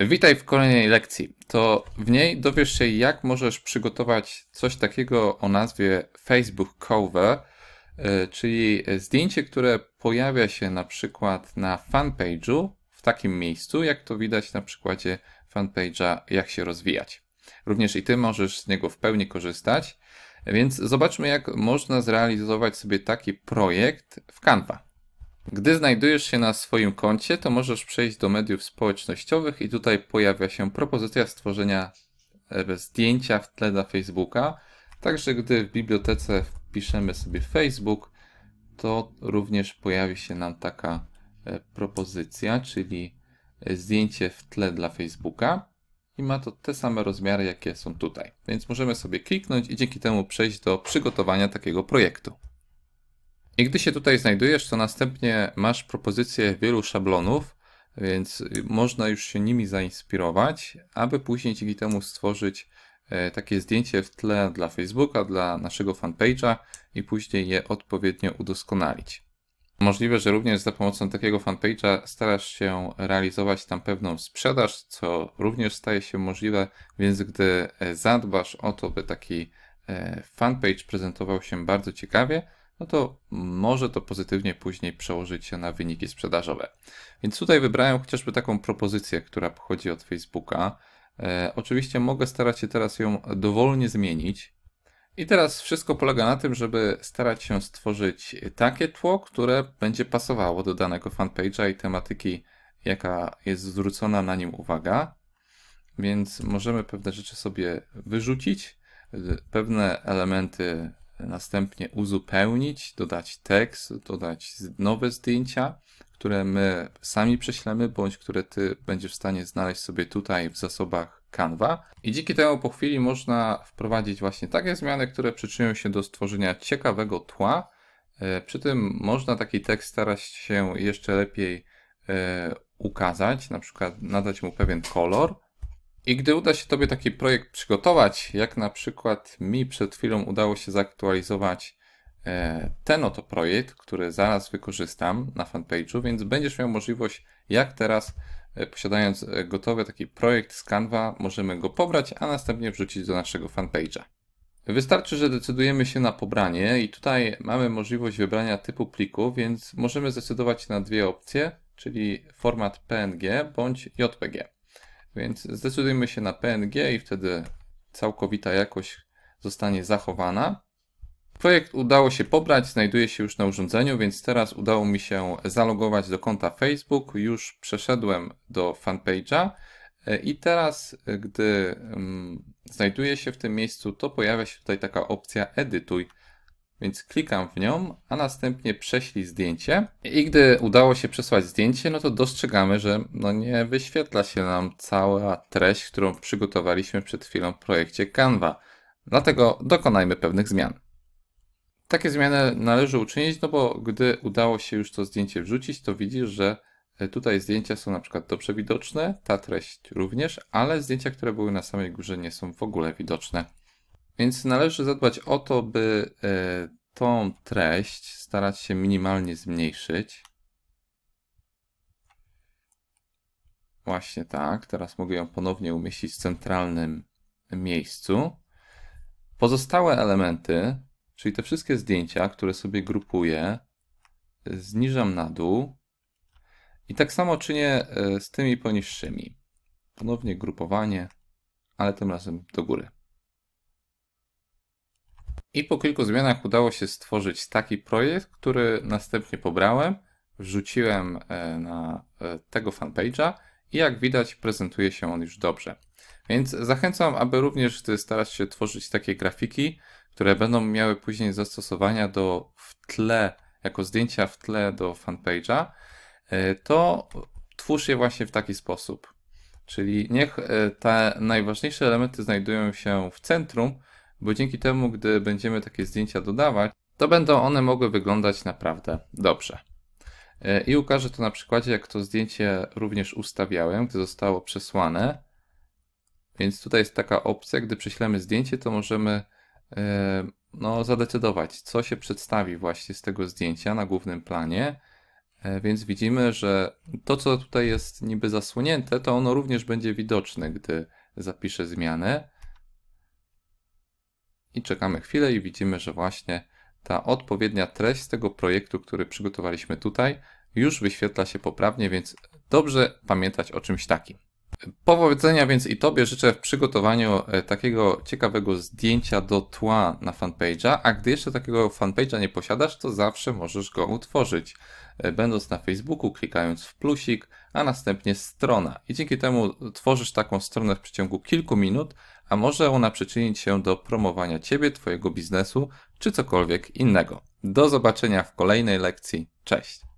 Witaj w kolejnej lekcji. To w niej dowiesz się, jak możesz przygotować coś takiego o nazwie Facebook Cover, e, czyli zdjęcie, które pojawia się na przykład na fanpage'u w takim miejscu, jak to widać na przykładzie fanpage'a Jak się rozwijać. Również i Ty możesz z niego w pełni korzystać, więc zobaczmy, jak można zrealizować sobie taki projekt w Canva. Gdy znajdujesz się na swoim koncie, to możesz przejść do mediów społecznościowych i tutaj pojawia się propozycja stworzenia e, zdjęcia w tle dla Facebooka. Także gdy w bibliotece wpiszemy sobie Facebook, to również pojawi się nam taka e, propozycja, czyli e, zdjęcie w tle dla Facebooka i ma to te same rozmiary, jakie są tutaj. Więc możemy sobie kliknąć i dzięki temu przejść do przygotowania takiego projektu. I gdy się tutaj znajdujesz, to następnie masz propozycję wielu szablonów, więc można już się nimi zainspirować, aby później dzięki temu stworzyć e, takie zdjęcie w tle dla Facebooka, dla naszego fanpage'a i później je odpowiednio udoskonalić. Możliwe, że również za pomocą takiego fanpage'a starasz się realizować tam pewną sprzedaż, co również staje się możliwe, więc gdy e, zadbasz o to, by taki e, fanpage prezentował się bardzo ciekawie, no to może to pozytywnie później przełożyć się na wyniki sprzedażowe. Więc tutaj wybrałem chociażby taką propozycję, która pochodzi od Facebooka. E, oczywiście mogę starać się teraz ją dowolnie zmienić. I teraz wszystko polega na tym, żeby starać się stworzyć takie tło, które będzie pasowało do danego fanpage'a i tematyki, jaka jest zwrócona na nim uwaga. Więc możemy pewne rzeczy sobie wyrzucić, e, pewne elementy następnie uzupełnić, dodać tekst, dodać nowe zdjęcia, które my sami prześlemy, bądź które ty będziesz w stanie znaleźć sobie tutaj w zasobach Canva. I dzięki temu po chwili można wprowadzić właśnie takie zmiany, które przyczynią się do stworzenia ciekawego tła. E, przy tym można taki tekst starać się jeszcze lepiej e, ukazać, na przykład nadać mu pewien kolor, i gdy uda się Tobie taki projekt przygotować, jak na przykład mi przed chwilą udało się zaktualizować e, ten oto projekt, który zaraz wykorzystam na fanpage'u, więc będziesz miał możliwość, jak teraz, e, posiadając e, gotowy taki projekt z Canva, możemy go pobrać, a następnie wrzucić do naszego fanpage'a. Wystarczy, że decydujemy się na pobranie i tutaj mamy możliwość wybrania typu pliku, więc możemy zdecydować na dwie opcje, czyli format PNG bądź JPG. Więc zdecydujmy się na PNG i wtedy całkowita jakość zostanie zachowana. Projekt udało się pobrać, znajduje się już na urządzeniu, więc teraz udało mi się zalogować do konta Facebook. Już przeszedłem do fanpage'a i teraz, gdy mm, znajduję się w tym miejscu, to pojawia się tutaj taka opcja edytuj. Więc klikam w nią, a następnie prześlij zdjęcie. I gdy udało się przesłać zdjęcie, no to dostrzegamy, że no nie wyświetla się nam cała treść, którą przygotowaliśmy przed chwilą w projekcie Canva. Dlatego dokonajmy pewnych zmian. Takie zmiany należy uczynić, no bo gdy udało się już to zdjęcie wrzucić, to widzisz, że e, tutaj zdjęcia są na przykład dobrze widoczne, ta treść również, ale zdjęcia, które były na samej górze nie są w ogóle widoczne. Więc należy zadbać o to, by e, tą treść starać się minimalnie zmniejszyć. Właśnie tak. Teraz mogę ją ponownie umieścić w centralnym miejscu. Pozostałe elementy, czyli te wszystkie zdjęcia, które sobie grupuję, zniżam na dół. I tak samo czynię e, z tymi poniższymi. Ponownie grupowanie, ale tym razem do góry. I po kilku zmianach udało się stworzyć taki projekt, który następnie pobrałem, wrzuciłem e, na e, tego fanpage'a i jak widać prezentuje się on już dobrze. Więc zachęcam, aby również Ty starać się tworzyć takie grafiki, które będą miały później zastosowania do w tle, jako zdjęcia w tle do fanpage'a, e, to twórz je właśnie w taki sposób. Czyli niech te najważniejsze elementy znajdują się w centrum, bo dzięki temu, gdy będziemy takie zdjęcia dodawać, to będą one mogły wyglądać naprawdę dobrze. E, I ukażę to na przykładzie, jak to zdjęcie również ustawiałem, gdy zostało przesłane. Więc tutaj jest taka opcja, gdy prześlemy zdjęcie, to możemy e, no, zadecydować, co się przedstawi właśnie z tego zdjęcia na głównym planie. E, więc widzimy, że to, co tutaj jest niby zasłonięte, to ono również będzie widoczne, gdy zapiszę zmianę i czekamy chwilę i widzimy, że właśnie ta odpowiednia treść z tego projektu, który przygotowaliśmy tutaj, już wyświetla się poprawnie, więc dobrze pamiętać o czymś takim. Powodzenia więc i Tobie życzę w przygotowaniu e, takiego ciekawego zdjęcia do tła na fanpage'a, a gdy jeszcze takiego fanpage'a nie posiadasz, to zawsze możesz go utworzyć, e, będąc na Facebooku, klikając w plusik, a następnie strona. I dzięki temu tworzysz taką stronę w przeciągu kilku minut, a może ona przyczynić się do promowania Ciebie, Twojego biznesu czy cokolwiek innego. Do zobaczenia w kolejnej lekcji. Cześć!